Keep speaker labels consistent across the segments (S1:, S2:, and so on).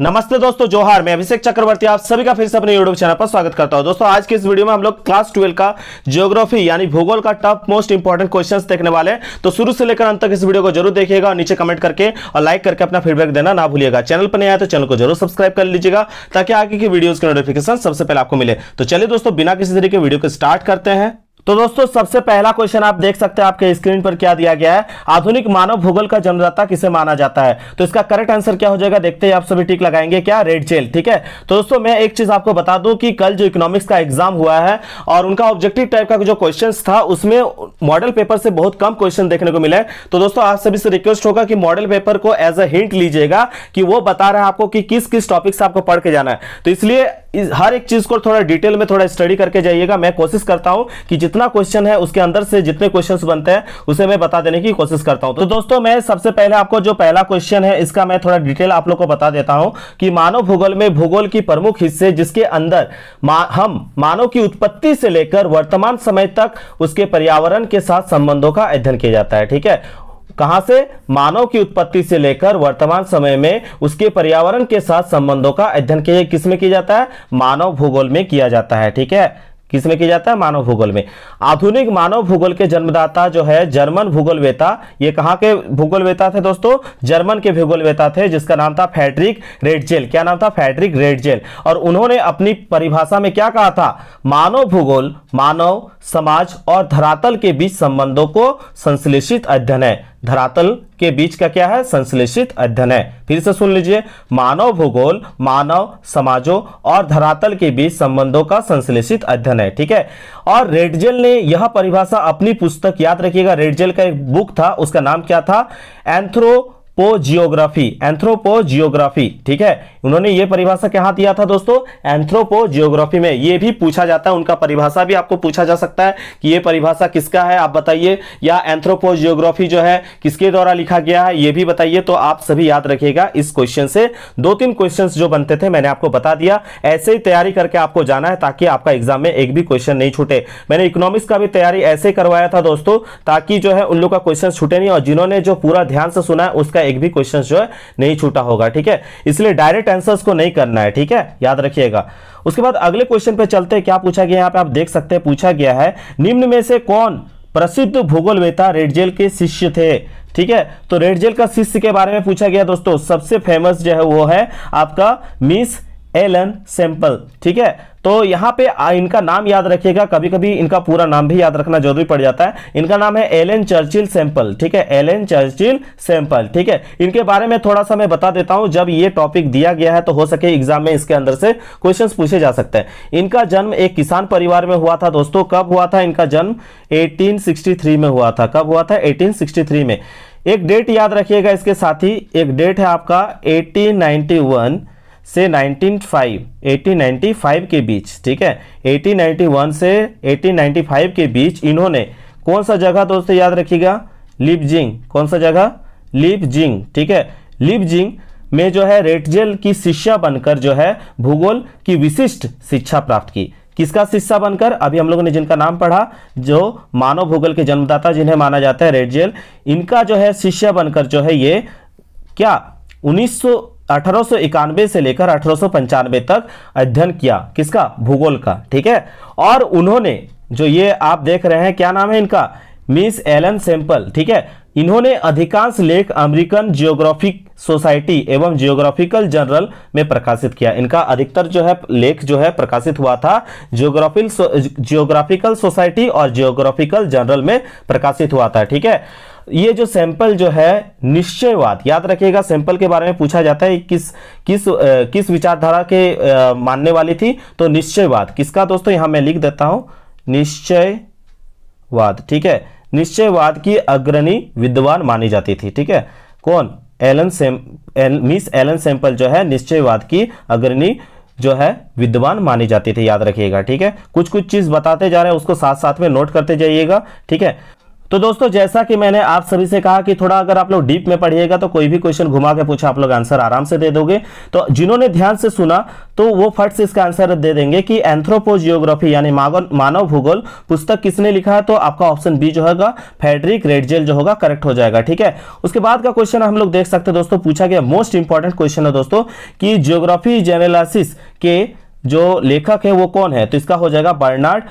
S1: नमस्ते दोस्तों जोहार मैं अभिषेक चक्रवर्ती आप सभी का फिर से अपने यूट्यूब चैनल पर स्वागत करता हूं दोस्तों आज के इस वीडियो में हम लोग क्लास ट्वेल्व का ज्योग्राफी यानी भूगोल का टॉप मोस्ट इंपॉर्टेंट क्वेश्चंस देखने वाले हैं तो शुरू से लेकर अंत तक इस वीडियो को जरूर देखिएगा और नीचे कमेंट करके और लाइक करके अपना फीडबैक देना ना भूलिएगा चैनल पर नहीं आया तो चैनल को जरूर सब्सक्राइब कर लीजिएगा ताकि आगे की वीडियोज के नोटिफिकेशन सबसे पहले आपको मिले तो चलिए दोस्तों बिना किसी तरीके वीडियो को स्टार्ट करते हैं तो दोस्तों सबसे पहला क्वेश्चन आप देख सकते हैं आपके स्क्रीन पर क्या दिया गया है आधुनिक मानव भूगोल का जन्मदाता किसे माना जाता है तो इसका करेक्ट आंसर क्या हो जाएगा देखते हैं आप सभी टिक लगाएंगे क्या रेड जेल ठीक है तो दोस्तों मैं एक चीज आपको बता दूं कि कल जो इकोनॉमिक्स का एग्जाम हुआ है और उनका ऑब्जेक्टिव टाइप का जो क्वेश्चन था उसमें मॉडल पेपर से बहुत कम क्वेश्चन देखने को मिले तो दोस्तों आप सभी से रिक्वेस्ट होगा कि मॉडल पेपर को एज अ हिंट लीजिएगा कि वो बता रहे हैं आपको कि किस किस टॉपिक से आपको पढ़ के जाना है तो इसलिए इस हर एक चीज़ को थोड़ा डिटेल में थोड़ा स्टडी करके जाइएगा मैं कोशिश करता हूं कि जितना क्वेश्चन है उसके अंदर से जितने क्वेश्चन बनते हैं उसे मैं बता देने की कोशिश करता हूं तो दोस्तों मैं सबसे पहले आपको जो पहला क्वेश्चन है इसका मैं थोड़ा डिटेल आप लोग को बता देता हूं कि मानव भूगोल में भूगोल की प्रमुख हिस्से जिसके अंदर मा, हम मानव की उत्पत्ति से लेकर वर्तमान समय तक उसके पर्यावरण के साथ संबंधों का अध्ययन किया जाता है ठीक है कहां से मानव की उत्पत्ति से लेकर वर्तमान समय में उसके पर्यावरण के साथ संबंधों का अध्ययन किया किस में किया जाता है मानव भूगोल में किया जाता है ठीक है किस में किया जाता है मानव भूगोल में आधुनिक मानव भूगोल के जन्मदाता जो है जर्मन भूगोल वेता ये कहाँ के भूगोल वेता थे दोस्तों जर्मन के भूगोल वेता थे जिसका नाम था फैट्रिक रेडजेल क्या नाम था फैट्रिक रेडजेल और उन्होंने अपनी परिभाषा में क्या कहा था मानव भूगोल मानव समाज और धरातल के बीच संबंधों को संश्लेषित अध्ययन है धरातल के बीच का क्या है संश्लेषित अध्ययन है फिर से सुन लीजिए मानव भूगोल मानव समाजों और धरातल के बीच संबंधों का संश्लेषित अध्ययन है ठीक है और रेडजेल ने यह परिभाषा अपनी पुस्तक याद रखिएगा रेडजेल का एक बुक था उसका नाम क्या था एंथ्रो एंथ्रोपोजियोग्राफी एंथ्रोपोजियोग्राफी ठीक है उन्होंने ये परिभाषा कहाँ दिया था दोस्तों एंथ्रोपोजियोग्राफी में ये भी पूछा जाता है उनका परिभाषा भी आपको पूछा जा सकता है कि ये परिभाषा किसका है आप बताइए या एंथ्रोपोजियोग्राफी जो है किसके द्वारा लिखा गया है ये भी बताइए तो आप सभी याद रखिएगा इस क्वेश्चन से दो तीन क्वेश्चन जो बनते थे मैंने आपको बता दिया ऐसे ही तैयारी करके आपको जाना है ताकि आपका एग्जाम में एक भी क्वेश्चन नहीं छूटे मैंने इकोनॉमिक्स का भी तैयारी ऐसे करवाया था दोस्तों ताकि जो है उन लोग का क्वेश्चन छूटे नहीं और जिन्होंने जो पूरा ध्यान से सुना है उसका एक भी क्वेश्चन जो है नहीं छूटा होगा ठीक है इसलिए डायरेक्ट आंसर्स को नहीं करना है ठीक है याद रखिएगा उसके बाद अगले क्वेश्चन पे चलते हैं क्या पूछा गया यहाँ पे आप देख सकते हैं पूछा गया है निम्न में से कौन प्रसिद्ध भूगोल वेता रेडजेल के शिष्य थे ठीक है तो रेडजेल का शिष्य के बारे में पूछा गया दोस्तों सबसे फेमस जो है वो है आपका मिस एलन सैंपल ठीक है तो यहाँ पे इनका नाम याद रखिएगा कभी कभी इनका पूरा नाम भी याद रखना जरूरी पड़ जाता है इनका नाम है एलन चर्चिल सैंपल ठीक है एलन चर्चिल सैंपल ठीक है इनके बारे में थोड़ा सा मैं बता देता हूँ जब ये टॉपिक दिया गया है तो हो सके एग्जाम में इसके अंदर से क्वेश्चन पूछे जा सकते हैं इनका जन्म एक किसान परिवार में हुआ था दोस्तों कब हुआ था इनका जन्म एटीन में हुआ था कब हुआ था एटीन में एक डेट याद रखिएगा इसके साथ ही एक डेट है आपका एटीन से 195, 1895 के बीच ठीक है 1891 से 1895 के बीच इन्होंने कौन सा जगह दोस्तों याद रखिएगा लिपजिंग कौन सा जगह लिपजिंग ठीक है लिपजिंग में जो है रेटजेल की शिष्या बनकर जो है भूगोल की विशिष्ट शिक्षा प्राप्त की किसका शिष्या बनकर अभी हम लोगों ने जिनका नाम पढ़ा जो मानव भूगोल के जन्मदाता जिन्हें माना जाता है रेटजेल इनका जो है शिष्या बनकर जो है ये क्या उन्नीस अठारह से लेकर अठारह तक अध्ययन किया किसका भूगोल का ठीक है और उन्होंने जो ये आप देख रहे हैं क्या नाम है इनका मिस एलन सैंपल ठीक है इन्होंने अधिकांश लेख अमेरिकन जियोग्राफिक सोसाइटी एवं जियोग्राफिकल जर्नल में प्रकाशित किया इनका अधिकतर जो है लेख जो है प्रकाशित हुआ था जियोग्राफिकल जियोग्राफिकल सोसाइटी और जियोग्राफिकल जर्नल में प्रकाशित हुआ था ठीक है ये जो सैंपल जो है निश्चयवाद याद रखिएगा सैंपल के बारे में पूछा जाता है किस किस आ, किस विचारधारा के आ, मानने वाली थी तो निश्चयवाद किसका दोस्तों यहां मैं लिख देता हूं निश्चयवाद ठीक है निश्चयवाद की अग्रणी विद्वान मानी जाती थी ठीक है कौन एलन सेम एल, मिस एलन सैंपल जो है निश्चयवाद की अग्रणी जो है विद्वान मानी जाती थी याद रखिएगा ठीक है कुछ कुछ चीज बताते जा रहे हैं उसको साथ साथ में नोट करते जाइएगा ठीक है तो दोस्तों जैसा कि मैंने आप सभी से कहा कि थोड़ा अगर आप लोग डीप में पढ़िएगा तो कोई भी क्वेश्चन घुमा के पूछा आप लोग आंसर आराम से दे दोगे तो जिन्होंने ध्यान से सुना तो वो फट से इसका आंसर दे देंगे कि एंथ्रोपोजियोग्राफी यानी मानव भूगोल पुस्तक किसने लिखा है तो आपका ऑप्शन बी जो होगा फेडरिक रेडजेल जो होगा करेक्ट हो जाएगा ठीक है उसके बाद का क्वेश्चन हम लोग देख सकते हैं दोस्तों पूछा गया मोस्ट इंपॉर्टेंट क्वेश्चन है दोस्तों कि जियोग्राफी जेनेलासिस के जो लेखक है वो कौन है तो इसका हो जाएगा बर्नार्ड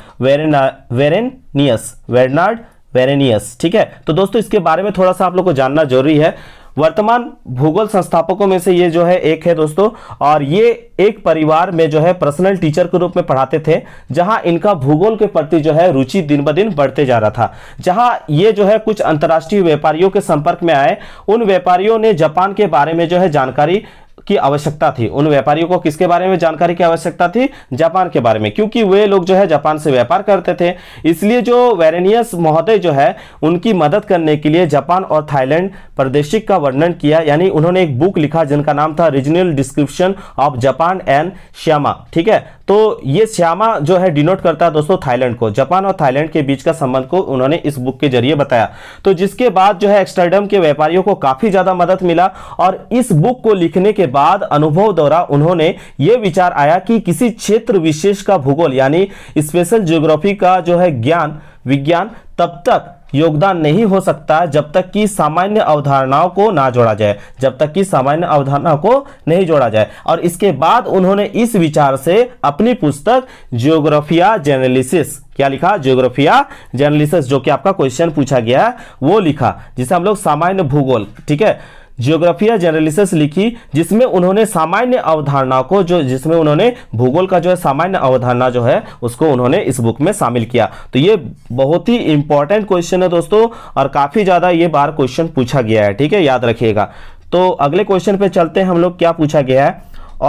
S1: वेरेनियस वेरनार्ड वेरेनियस ठीक है तो दोस्तों इसके बारे में थोड़ा सा आप लोग को जानना जरूरी है वर्तमान भूगोल संस्थापकों में से ये जो है एक है दोस्तों और ये एक परिवार में जो है पर्सनल टीचर के रूप में पढ़ाते थे जहां इनका भूगोल के प्रति जो है रुचि दिन ब दिन बढ़ते जा रहा था जहां ये जो है कुछ अंतर्राष्ट्रीय व्यापारियों के संपर्क में आए उन व्यापारियों ने जापान के बारे में जो है जानकारी की आवश्यकता थी उन व्यापारियों को किसके बारे में जानकारी की आवश्यकता थी जापान के बारे में क्योंकि वे लोग जो है जापान से व्यापार करते थे इसलिए जो वेरेनियस महोदय जो है उनकी मदद करने के लिए जापान और थाईलैंड प्रदेशिक का वर्णन किया यानी उन्होंने एक बुक लिखा जिनका नाम था regional description of Japan and श्यामा ठीक है तो ये श्यामा जो है डिनोट करता है दोस्तों थाईलैंड को जापान और थाईलैंड के बीच का संबंध को उन्होंने इस बुक के जरिए बताया तो जिसके बाद जो है एक्सटर्डम के व्यापारियों को काफी ज्यादा मदद मिला और इस बुक को लिखने के बाद अनुभव द्वारा उन्होंने ये विचार आया कि किसी क्षेत्र विशेष का भूगोल यानी स्पेशल ज्योग्राफी का जो है ज्ञान विज्ञान तब तक योगदान नहीं हो सकता जब तक कि सामान्य अवधारणाओं को ना जोड़ा जाए जब तक कि सामान्य अवधारणाओं को नहीं जोड़ा जाए और इसके बाद उन्होंने इस विचार से अपनी पुस्तक ज्योग्राफिया जर्नलिसिस क्या लिखा ज्योग्राफिया जर्नलिसिस जो कि आपका क्वेश्चन पूछा गया है वो लिखा जिसे हम लोग सामान्य भूगोल ठीक है जियोग्राफिया जर्नलिस लिखी जिसमें उन्होंने सामान्य अवधारणा को जो जिसमें उन्होंने भूगोल का जो है सामान्य अवधारणा जो है उसको उन्होंने इस बुक में शामिल किया तो ये बहुत ही इंपॉर्टेंट क्वेश्चन है दोस्तों और काफ़ी ज़्यादा ये बार क्वेश्चन पूछा गया है ठीक है याद रखिएगा तो अगले क्वेश्चन पे चलते हैं हम लोग क्या पूछा गया है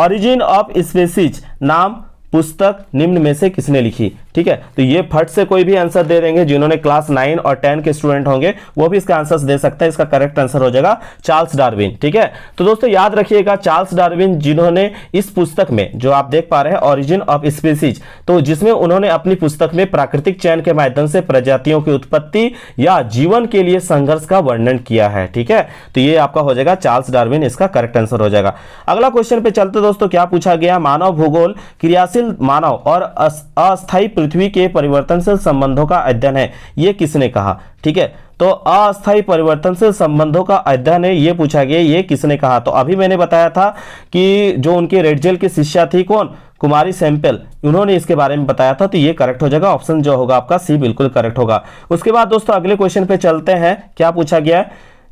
S1: ऑरिजिन ऑफ स्पेसिज नाम पुस्तक निम्न में से किसने लिखी ठीक है तो ये फट से कोई भी आंसर दे देंगे जिन्होंने क्लास नाइन और टेन के स्टूडेंट होंगे वो भी इसका आंसर दे सकता है इसका करेक्ट आंसर हो जाएगा चार्ल्स डार्विन ठीक है तो दोस्तों याद रखिएगा चार्ल्स डार्विन जिन्होंने इस पुस्तक में जो आप देख पा रहे हैं ऑरिजिन ऑफ स्पीसीज तो जिसमें उन्होंने अपनी पुस्तक में प्राकृतिक चयन के माध्यम से प्रजातियों की उत्पत्ति या जीवन के लिए संघर्ष का वर्णन किया है ठीक है तो ये आपका हो जाएगा चार्ल्स डार्विन इसका करेक्ट आंसर हो जाएगा अगला क्वेश्चन पे चलते दोस्तों क्या पूछा गया मानव भूगोल क्रियाशील मानव और अस्थायी पृथ्वी के परिवर्तनशील संबंधों का अध्ययन है ये किसने कहा ठीक है तो अस्थायी परिवर्तनशील संबंधों का अध्ययन है ये पूछा गया ये किसने कहा तो अभी मैंने बताया था कि जो उनके रेडजेल की शिष्या थी कौन कुमारी सैंपल उन्होंने इसके बारे में बताया था तो ये करेक्ट हो जाएगा ऑप्शन जो होगा आपका सी बिल्कुल करेक्ट होगा उसके बाद दोस्तों अगले क्वेश्चन पे चलते हैं क्या पूछा गया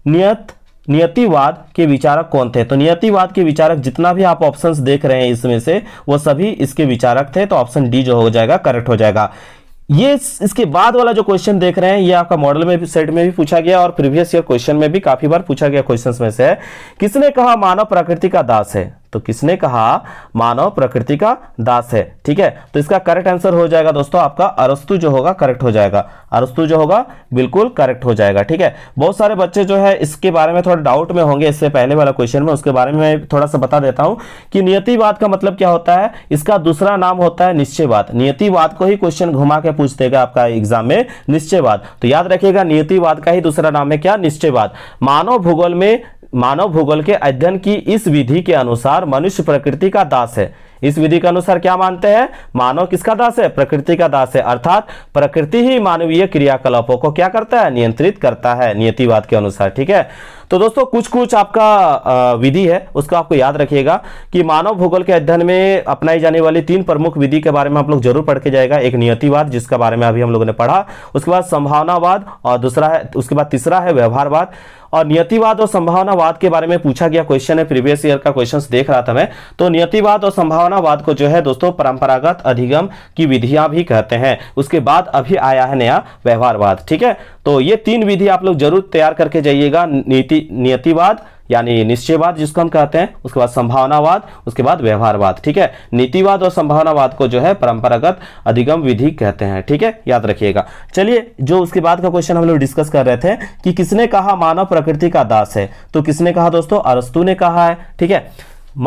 S1: नियत नियतिवाद के विचारक कौन थे तो नियतिवाद के विचारक जितना भी आप ऑप्शंस देख रहे हैं इसमें से वो सभी इसके विचारक थे तो ऑप्शन डी जो हो जाएगा करेक्ट हो जाएगा ये इसके बाद वाला जो क्वेश्चन देख रहे हैं ये आपका मॉडल में भी सेट में भी पूछा गया और प्रीवियस ईयर क्वेश्चन में भी काफी बार पूछा गया क्वेश्चन में से है किसने कहा मानव प्रकृति का दास है तो किसने कहा मानव प्रकृति का दास है ठीक है तो इसका करेक्ट आंसर हो जाएगा दोस्तों आपका अरस्तु जो होगा करेक्ट हो जाएगा अरस्तु जो होगा बिल्कुल करेक्ट हो जाएगा ठीक है बहुत सारे बच्चे जो है इसके बारे में थोड़ा डाउट में होंगे इससे पहले वाला क्वेश्चन में उसके बारे में थोड़ा सा बता देता हूं कि नियतिवाद का मतलब क्या होता है इसका दूसरा नाम होता है निश्चयवाद नियतिवाद को ही क्वेश्चन घुमा के पूछ देगा आपका एग्जाम में निश्चयवाद तो याद रखिएगा नियतिवाद का ही दूसरा नाम है क्या निश्चयवाद मानव भूगोल में मानव भूगोल के अध्ययन की इस विधि के अनुसार मनुष्य प्रकृति का दास है इस विधि के अनुसार क्या मानते हैं मानव किसका दास है प्रकृति का दास है अर्थात प्रकृति ही मानवीय क्रियाकलापों को क्या करता है नियंत्रित करता है नियतिवाद के अनुसार ठीक है तो दोस्तों कुछ कुछ आपका विधि है उसको आपको याद रखिएगा कि मानव भूगोल के अध्ययन में अपनाई जाने वाली तीन प्रमुख विधि के बारे में आप लोग जरूर पढ़ के जाएगा एक नियतिवाद जिसका बारे में अभी हम लोगों ने पढ़ा उसके बाद संभावनावाद और दूसरा है उसके बाद तीसरा है व्यवहारवाद और नियतिवाद और संभावनावाद के बारे में पूछा गया क्वेश्चन है प्रीवियस ईयर का क्वेश्चन देख रहा था मैं तो नियतिवाद और संभावनावाद को जो है दोस्तों परंपरागत अधिगम की विधियां भी कहते हैं उसके बाद अभी आया है नया व्यवहारवाद ठीक है तो ये तीन विधि आप लोग जरूर तैयार करके जाइएगा नीति नियतिवाद यानी निश्चयवाद जिसको हम कहते हैं उसके बाद संभावनावाद उसके बाद व्यवहारवाद ठीक है नीतिवाद और संभावनावाद को जो है परंपरागत अधिगम विधि कहते हैं ठीक है याद रखिएगा चलिए जो उसके बाद का क्वेश्चन हम लोग डिस्कस कर रहे थे कि किसने कहा मानव प्रकृति का दास है तो किसने कहा दोस्तों अरस्तु ने कहा है ठीक है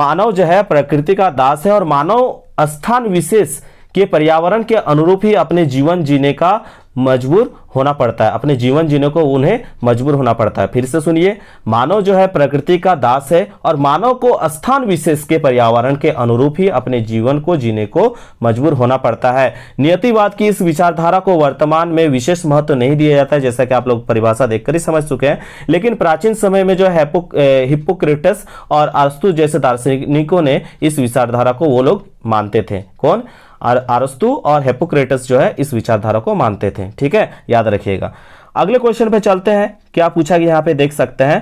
S1: मानव जो है प्रकृति का दास है और मानव स्थान विशेष के पर्यावरण के अनुरूप ही अपने जीवन जीने का मजबूर होना पड़ता है अपने जीवन जीने को उन्हें मजबूर होना पड़ता है फिर से सुनिए मानव जो है प्रकृति का दास है और मानव को स्थान विशेष के पर्यावरण के अनुरूप ही अपने जीवन को जीने को मजबूर होना पड़ता है नियतिवाद की इस विचारधारा को वर्तमान में विशेष महत्व नहीं दिया जाता है जैसा कि आप लोग परिभाषा देखकर ही समझ चुके हैं लेकिन प्राचीन समय में जो हिपोक्रेटस और अस्तु जैसे दार्शनिकों ने इस विचारधारा को वो लोग मानते थे कौन आरस्तु और हेपोक्रेटस जो है इस विचारधारा को मानते थे ठीक है याद रखिएगा अगले क्वेश्चन पे चलते हैं क्या पूछा गया यहाँ पे देख सकते हैं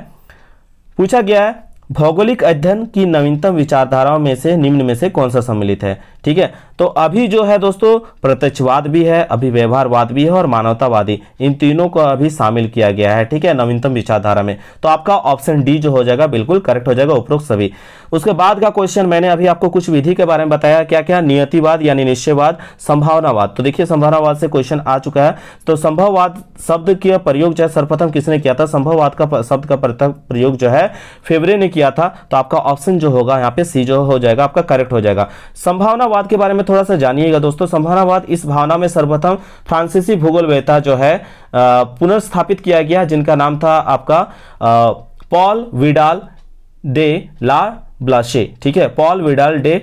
S1: पूछा गया है भौगोलिक अध्ययन की नवीनतम विचारधाराओं में से निम्न में से कौन सा सम्मिलित है ठीक है तो अभी जो है दोस्तों प्रत्यक्षवाद भी है अभी व्यवहारवाद भी है और मानवतावादी इन तीनों को अभी शामिल किया गया है ठीक है नवीनतम विचारधारा में तो आपका ऑप्शन डी जो हो जाएगा बिल्कुल करेक्ट हो जाएगा उपरोक्त सभी उसके बाद का क्वेश्चन मैंने अभी आपको कुछ विधि के बारे में बताया क्या क्या नियतिवाद यानी निश्चयवाद संभावनावाद तो देखिए संभावनावाद से क्वेश्चन आ चुका है तो संभववाद शब्द का प्रयोग जो है सर्वप्रथम किसने किया था संभववाद का शब्द का प्रयोग जो है फेवरे ने किया था तो आपका ऑप्शन जो होगा यहाँ पे सी जो हो जाएगा आपका करेक्ट हो जाएगा संभावनावाद के बारे में थोड़ा सा जानिएगा दोस्तों संभावनावाद इस भावना में सर्वप्रथम फ्रांसीसी वेता जो है पुनर्स्थापित किया गया जिनका नाम था आपका Paul Vidal de la Blache ठीक है Paul Vidal de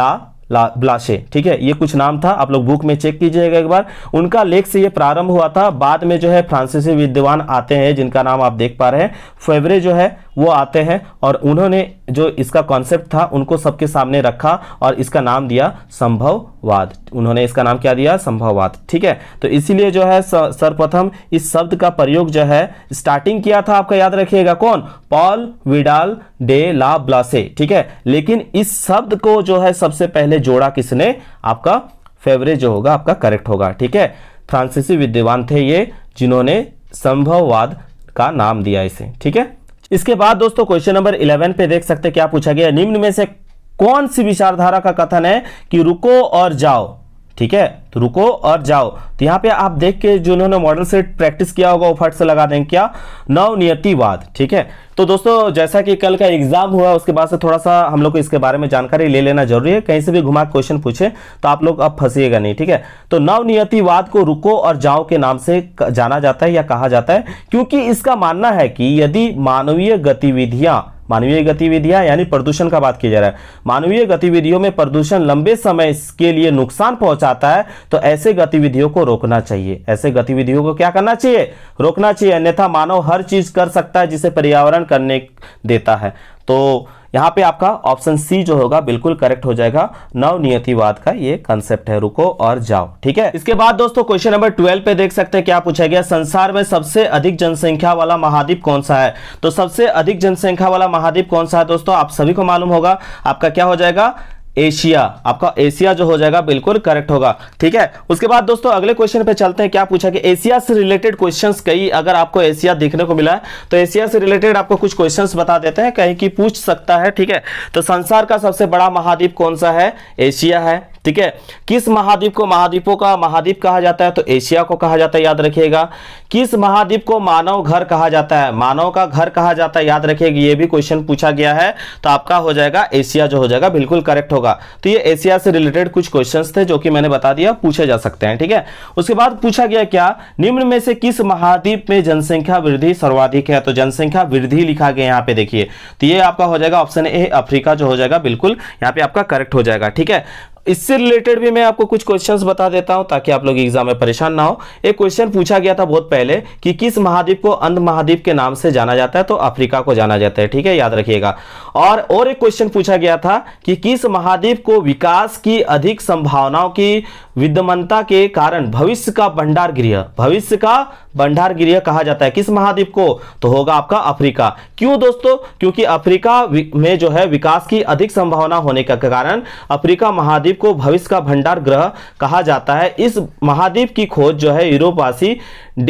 S1: la Blache ठीक है ये कुछ नाम था आप लोग बुक में चेक कीजिएगा एक बार उनका लेख से ये प्रारंभ हुआ था बाद में जो है फ्रांसीसी विद्वान आते हैं जिनका नाम आप देख पा रहे हैं फेवरे जो है वो आते हैं और उन्होंने जो इसका कॉन्सेप्ट था उनको सबके सामने रखा और इसका नाम दिया संभववाद उन्होंने इसका नाम क्या दिया संभववाद ठीक है तो इसीलिए जो है सर्वप्रथम इस शब्द का प्रयोग जो है स्टार्टिंग किया था आपका याद रखिएगा कौन Paul Vidal de la Blache ठीक है लेकिन इस शब्द को जो है सबसे पहले जोड़ा किसने आपका फेवरेज जो होगा आपका करेक्ट होगा ठीक है फ्रांसीसी विद्वान थे ये जिन्होंने संभववाद का नाम दिया इसे ठीक है इसके बाद दोस्तों क्वेश्चन नंबर इलेवन पे देख सकते क्या पूछा गया निम्न में से कौन सी विचारधारा का कथन है कि रुको और जाओ ठीक है तो रुको और जाओ तो यहाँ पे आप देख के जो उन्होंने मॉडल से प्रैक्टिस किया होगा वो फट से लगा देंगे क्या नवनियतिवाद ठीक है तो दोस्तों जैसा कि कल का एग्जाम हुआ उसके बाद से थोड़ा सा हम लोग को इसके बारे में जानकारी ले लेना जरूरी है कहीं से भी घुमा क्वेश्चन पूछे तो आप लोग अब फंसीएगा नहीं ठीक है तो नवनियतिवाद को रुको और जाओ के नाम से जाना जाता है या कहा जाता है क्योंकि इसका मानना है कि यदि मानवीय गतिविधियां मानवीय गतिविधियां यानी प्रदूषण का बात किया जा रहा है मानवीय गतिविधियों में प्रदूषण लंबे समय के लिए नुकसान पहुंचाता है तो ऐसे गतिविधियों को रोकना चाहिए ऐसे गतिविधियों को क्या करना चाहिए रोकना चाहिए अन्यथा मानव हर चीज कर सकता है जिसे पर्यावरण करने देता है तो यहाँ पे आपका ऑप्शन सी जो होगा बिल्कुल करेक्ट हो जाएगा नवनियतिवाद का ये कंसेप्ट है रुको और जाओ ठीक है इसके बाद दोस्तों क्वेश्चन नंबर ट्वेल्व पे देख सकते हैं क्या पूछा गया संसार में सबसे अधिक जनसंख्या वाला महाद्वीप कौन सा है तो सबसे अधिक जनसंख्या वाला महाद्वीप कौन सा है दोस्तों आप सभी को मालूम होगा आपका क्या हो जाएगा एशिया आपका एशिया जो हो जाएगा बिल्कुल करेक्ट होगा ठीक है उसके बाद दोस्तों अगले क्वेश्चन पे चलते हैं क्या पूछा कि एशिया से रिलेटेड क्वेश्चंस कई अगर आपको एशिया देखने को मिला है तो एशिया से रिलेटेड आपको कुछ क्वेश्चंस बता देते हैं कहीं की पूछ सकता है ठीक है तो संसार का सबसे बड़ा महाद्वीप कौन सा है एशिया है ठीक है किस महाद्वीप को महाद्वीपों का महाद्वीप कहा जाता है तो एशिया को कहा जाता है याद रखिएगा किस महाद्वीप को मानव घर कहा जाता है मानव का घर कहा जाता है याद रखिएगा ये भी क्वेश्चन पूछा गया है तो आपका हो जाएगा एशिया जो हो जाएगा बिल्कुल करेक्ट होगा तो ये एशिया से रिलेटेड कुछ क्वेश्चन थे जो कि मैंने बता दिया पूछे जा सकते हैं ठीक है उसके बाद पूछा गया क्या निम्न में से किस महाद्वीप में जनसंख्या वृद्धि सर्वाधिक है तो जनसंख्या वृद्धि लिखा गया यहाँ पे देखिए तो ये आपका हो जाएगा ऑप्शन ए अफ्रीका जो हो जाएगा बिल्कुल यहाँ पे आपका करेक्ट हो जाएगा ठीक है इससे रिलेटेड भी मैं आपको कुछ क्वेश्चंस बता देता हूं ताकि आप लोग एग्जाम में परेशान ना हो एक क्वेश्चन पूछा गया था बहुत पहले कि किस महाद्वीप को अंध महाद्वीप के नाम से जाना जाता है तो अफ्रीका को जाना जाता है ठीक है याद रखिएगा और और एक क्वेश्चन पूछा गया था कि किस महाद्वीप को विकास की अधिक संभावनाओं की विद्यमानता के कारण भविष्य का भंडार गृह भविष्य का भंडार गृह कहा जाता है किस महाद्वीप को तो होगा आपका अफ्रीका क्यों दोस्तों क्योंकि अफ्रीका में जो है विकास की अधिक संभावना होने का कारण अफ्रीका महाद्वीप को भविष्य का भंडार ग्रह कहा जाता है इस महाद्वीप की खोज जो है यूरोपवासी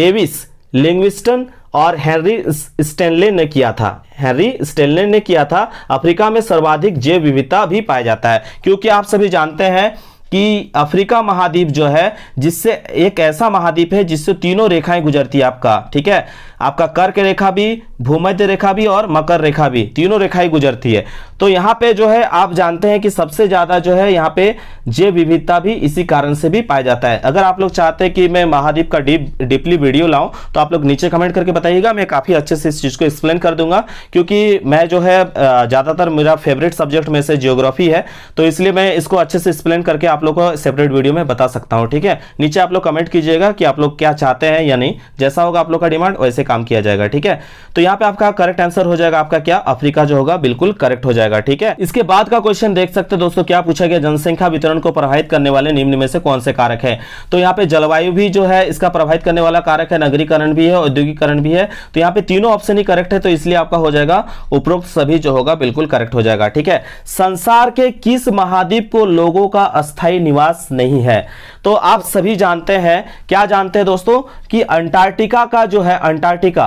S1: डेविस लिंग्विस्टन और हेनरी स्टेनले ने किया था हेनरी स्टेनले ने किया था अफ्रीका में सर्वाधिक जैव विविधता भी पाया जाता है क्योंकि आप सभी जानते हैं कि अफ्रीका महाद्वीप जो है जिससे एक ऐसा महाद्वीप है जिससे तीनों रेखाएं गुजरती है आपका ठीक है आपका कर्क रेखा भी भूमध्य रेखा भी और मकर रेखा भी तीनों रेखाएं गुजरती है तो यहाँ पे जो है आप जानते हैं कि सबसे ज़्यादा जो है यहाँ पे जैव विविधता भी इसी कारण से भी पाया जाता है अगर आप लोग चाहते हैं कि मैं महाद्वीप का डीप डीपली वीडियो लाऊं तो आप लोग नीचे कमेंट करके बताइएगा मैं काफ़ी अच्छे से इस चीज़ को एक्सप्लेन कर दूंगा क्योंकि मैं जो है ज़्यादातर मेरा फेवरेट सब्जेक्ट में से जियोग्राफी है तो इसलिए मैं इसको अच्छे से एक्सप्लेन करके आप लोग को सेपरेट वीडियो में बता सकता हूँ ठीक है नीचे आप लोग कमेंट कीजिएगा कि आप लोग क्या चाहते हैं या नहीं जैसा होगा आप लोग का डिमांड वैसे काम किया जाएगा ठीक है तो यहाँ पे आपका करेक्ट आंसर हो जाएगा आपका क्या अफ्रीका जो होगा बिल्कुल करेक्ट हो जाएगा ठीक है इसके बाद का क्वेश्चन देख सकते हैं दोस्तों क्या पूछा गया जनसंख्या वितरण को प्रभावित करने वाले निम्न में से कौन से कारक है तो यहाँ पे जलवायु भी जो है इसका प्रभावित करने वाला कारक है नगरीकरण भी है औद्योगिकरण भी है तो यहाँ पे तीनों ऑप्शन ही करेक्ट है तो इसलिए आपका हो जाएगा उपरोक्त सभी जो होगा बिल्कुल करेक्ट हो जाएगा ठीक है संसार के किस महाद्वीप को लोगों का अस्थायी निवास नहीं है तो आप सभी जानते हैं क्या जानते हैं दोस्तों कि अंटार्कटिका का जो है अंटार्कटिका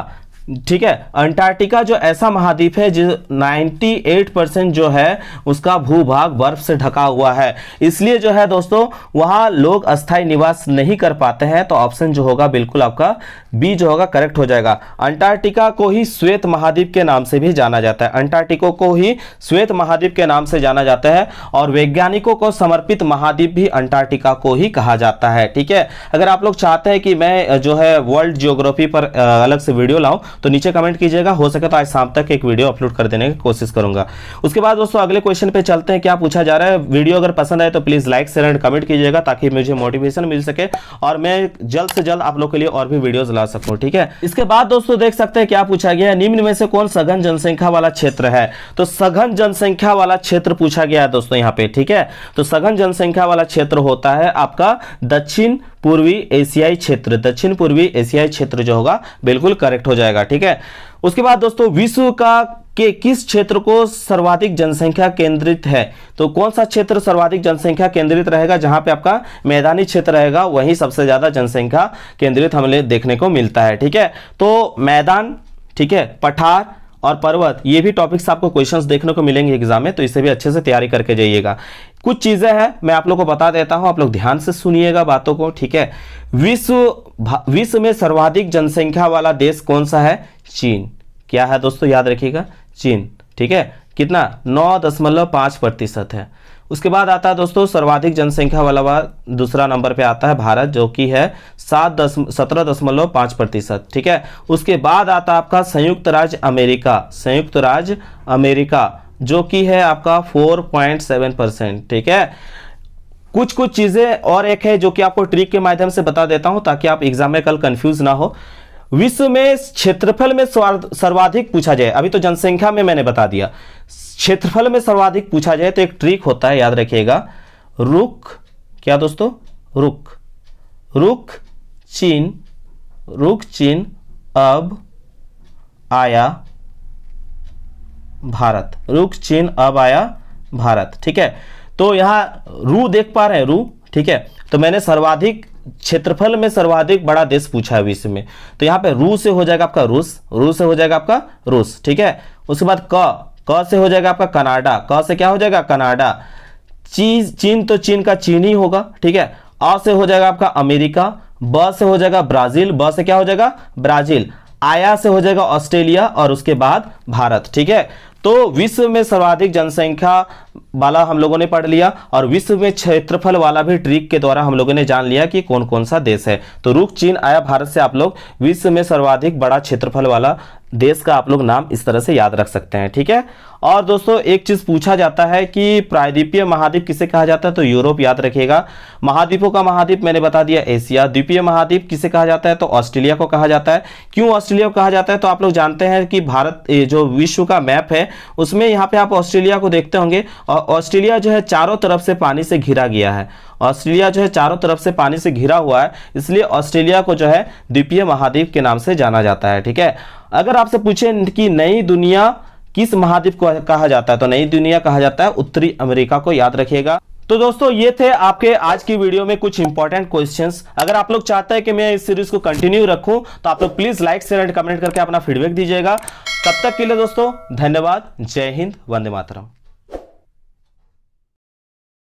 S1: ठीक है अंटार्कटिका जो ऐसा महाद्वीप है जिस 98 परसेंट जो है उसका भूभाग बर्फ से ढका हुआ है इसलिए जो है दोस्तों वहां लोग अस्थाई निवास नहीं कर पाते हैं तो ऑप्शन जो होगा बिल्कुल आपका बी जो होगा करेक्ट हो जाएगा अंटार्कटिका को ही श्वेत महाद्वीप के नाम से भी जाना जाता है अंटार्कटिको को ही श्वेत महाद्वीप के नाम से जाना जाता है और वैज्ञानिकों को समर्पित महाद्वीप भी अंटार्कटिका को ही कहा जाता है ठीक है अगर आप लोग चाहते हैं कि मैं जो है वर्ल्ड जियोग्राफी पर अलग से वीडियो लाऊं तो नीचे कमेंट कीजिएगा हो सके तो आज शाम तक एक वीडियो अपलोड कर देने की कोशिश करूंगा उसके बाद दोस्तों अगले क्वेश्चन पे चलते हैं क्या पूछा जा रहा है वीडियो अगर पसंद आए तो please like share and comment कीजिएगा ताकि मुझे मोटिवेशन मिल सके और मैं जल्द से जल्द आप लोग के लिए और भी वीडियोज बुला सकूं ठीक है इसके बाद दोस्तों देख सकते हैं क्या पूछा गया है निम्न में से कौन सघन जनसंख्या वाला क्षेत्र है तो सघन जनसंख्या वाला क्षेत्र पूछा गया है दोस्तों यहाँ पे ठीक है तो सघन जनसंख्या वाला क्षेत्र होता है आपका दक्षिण पूर्वी एशियाई क्षेत्र दक्षिण पूर्वी एशियाई क्षेत्र जो होगा बिल्कुल करेक्ट हो जाएगा ठीक है उसके बाद दोस्तों विश्व का के किस क्षेत्र को सर्वाधिक जनसंख्या केंद्रित है तो कौन सा क्षेत्र सर्वाधिक जनसंख्या केंद्रित रहेगा जहां पे आपका मैदानी क्षेत्र रहेगा वहीं सबसे ज़्यादा जनसंख्या केंद्रित हमें देखने को मिलता है ठीक है तो मैदान ठीक है पठार और पर्वत ये भी टॉपिक्स आपको क्वेश्चंस देखने को मिलेंगे एग्जाम में तो इसे भी अच्छे से तैयारी करके जाइएगा कुछ चीज़ें हैं मैं आप लोग को बता देता हूँ आप लोग ध्यान से सुनिएगा बातों को ठीक है विश्व विश्व में सर्वाधिक जनसंख्या वाला देश कौन सा है चीन क्या है दोस्तों याद रखिएगा चीन ठीक है कितना नौ दशमलव पाँच प्रतिशत है उसके बाद आता है दोस्तों सर्वाधिक जनसंख्या वाला दूसरा नंबर पे आता है भारत जो कि है सात दस सत्रह दशमलव पाँच प्रतिशत ठीक है उसके बाद आता है आपका संयुक्त राज्य अमेरिका संयुक्त राज्य अमेरिका जो कि है आपका फोर पॉइंट सेवन परसेंट ठीक है कुछ कुछ चीज़ें और एक है जो कि आपको ट्रिक के माध्यम से बता देता हूं ताकि आप एग्जाम में कल कंफ्यूज ना हो विश्व में क्षेत्रफल में सर्वाधिक पूछा जाए अभी तो जनसंख्या में मैंने बता दिया क्षेत्रफल में सर्वाधिक पूछा जाए तो एक ट्रिक होता है याद रखिएगा रुख क्या दोस्तों रुख रुख चीन रुख चीन अब आया भारत रुख चीन अब आया भारत ठीक है तो यहां रू देख पा रहे हैं रू ठीक है तो मैंने सर्वाधिक क्षेत्रफल में सर्वाधिक बड़ा देश पूछा है विश्व में तो यहां पे रू से हो जाएगा आपका रूस रू से हो जाएगा आपका रूस ठीक है उसके बाद क क से हो जाएगा आपका कनाडा क से क्या हो जाएगा कनाडा चीज चीन तो चीन का चीन ही होगा ठीक है अ से हो जाएगा आपका अमेरिका ब से हो जाएगा ब्राजील ब से क्या हो जाएगा ब्राजील आया से हो जाएगा ऑस्ट्रेलिया और उसके बाद भारत ठीक है तो विश्व में सर्वाधिक जनसंख्या वाला हम लोगों ने पढ़ लिया और विश्व में क्षेत्रफल वाला भी ट्रिक के द्वारा हम लोगों ने जान लिया कि कौन कौन सा देश है तो रुख चीन आया भारत से आप लोग विश्व में सर्वाधिक बड़ा क्षेत्रफल वाला देश का आप लोग नाम इस तरह से याद रख सकते हैं ठीक है और दोस्तों एक चीज़ पूछा जाता है कि प्रायद्वीपीय महाद्वीप किसे कहा जाता है तो यूरोप याद रखिएगा महाद्वीपों का महाद्वीप मैंने बता दिया एशिया द्वीपीय महाद्वीप किसे कहा जाता है तो ऑस्ट्रेलिया को कहा जाता है क्यों ऑस्ट्रेलिया को कहा जाता है तो आप लोग जानते हैं कि भारत जो विश्व का मैप है उसमें यहाँ पे आप ऑस्ट्रेलिया को देखते होंगे और ऑस्ट्रेलिया जो है चारों तरफ से पानी से घिरा गया है ऑस्ट्रेलिया जो है चारों तरफ से पानी से घिरा हुआ है इसलिए ऑस्ट्रेलिया को जो है द्वीपीय महाद्वीप के नाम से जाना जाता है ठीक है अगर आपसे पूछे कि नई दुनिया किस महाद्वीप को कहा जाता है तो नई दुनिया कहा जाता है उत्तरी अमेरिका को याद रखिएगा तो दोस्तों ये थे आपके आज की वीडियो में कुछ इंपॉर्टेंट क्वेश्चंस अगर आप लोग चाहते हैं कि मैं इस सीरीज को कंटिन्यू रखूं तो आप लोग please like share and comment करके अपना फीडबैक दीजिएगा तब तक के लिए दोस्तों धन्यवाद जय हिंद वंदे मातरम